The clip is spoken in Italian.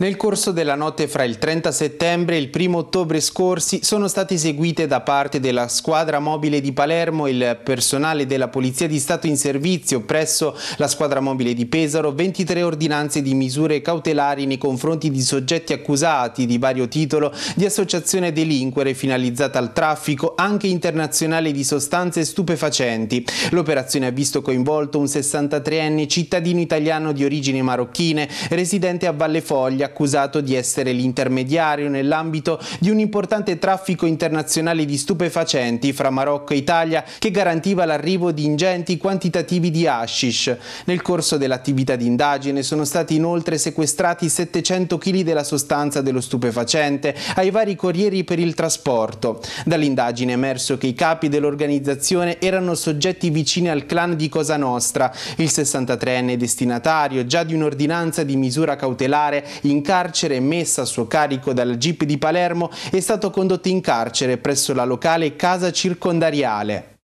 Nel corso della notte fra il 30 settembre e il 1 ottobre scorsi sono state eseguite da parte della squadra mobile di Palermo il personale della Polizia di Stato in servizio presso la squadra mobile di Pesaro 23 ordinanze di misure cautelari nei confronti di soggetti accusati di vario titolo di associazione delinquere finalizzata al traffico anche internazionale di sostanze stupefacenti. L'operazione ha visto coinvolto un 63enne cittadino italiano di origine marocchine residente a Valle Foglia accusato di essere l'intermediario nell'ambito di un importante traffico internazionale di stupefacenti fra Marocco e Italia che garantiva l'arrivo di ingenti quantitativi di hashish. Nel corso dell'attività di indagine sono stati inoltre sequestrati 700 kg della sostanza dello stupefacente ai vari corrieri per il trasporto. Dall'indagine è emerso che i capi dell'organizzazione erano soggetti vicini al clan di Cosa Nostra. Il 63enne destinatario già di un'ordinanza di misura cautelare in carcere messa a suo carico dal GIP di Palermo, è stato condotto in carcere presso la locale casa circondariale.